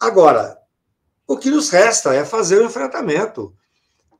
Agora, o que nos resta é fazer o enfrentamento.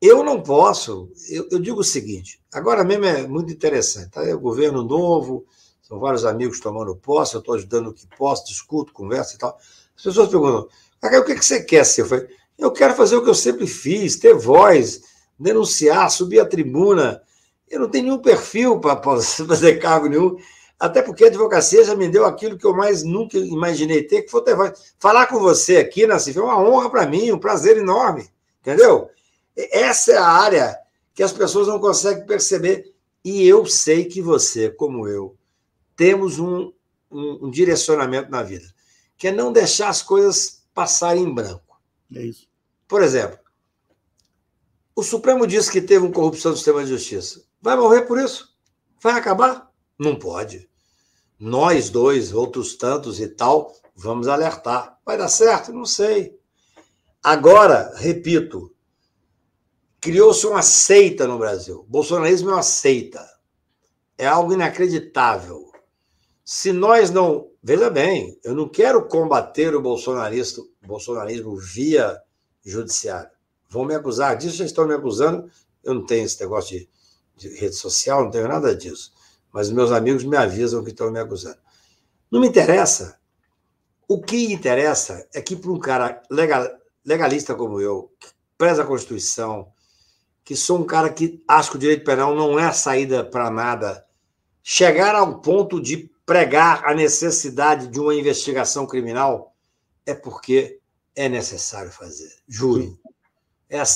Eu não posso, eu, eu digo o seguinte, agora mesmo é muito interessante, tá? é o governo novo, são vários amigos tomando posse, eu estou ajudando o que posso, discuto, converso e tal. As pessoas perguntam, o que, é que você quer ser? Eu falei, eu quero fazer o que eu sempre fiz, ter voz, denunciar, subir a tribuna. Eu não tenho nenhum perfil para fazer cargo nenhum. Até porque a advocacia já me deu aquilo que eu mais nunca imaginei ter, que foi ter... falar com você aqui, Nassif, é uma honra para mim, um prazer enorme, entendeu? Essa é a área que as pessoas não conseguem perceber. E eu sei que você, como eu, temos um, um, um direcionamento na vida, que é não deixar as coisas passarem em branco. É isso. Por exemplo, o Supremo disse que teve uma corrupção do sistema de justiça. Vai morrer por isso? Vai acabar? Não pode nós dois, outros tantos e tal, vamos alertar. Vai dar certo? Não sei. Agora, repito, criou-se uma seita no Brasil. Bolsonarismo é uma seita. É algo inacreditável. Se nós não. Veja bem, eu não quero combater o bolsonarismo via judiciário. Vão me acusar disso, já estão me acusando. Eu não tenho esse negócio de, de rede social, não tenho nada disso mas meus amigos me avisam que estão me acusando. Não me interessa. O que interessa é que para um cara legalista como eu, que preza a Constituição, que sou um cara que acho que o direito penal não é a saída para nada, chegar ao ponto de pregar a necessidade de uma investigação criminal é porque é necessário fazer. Juro. É assim.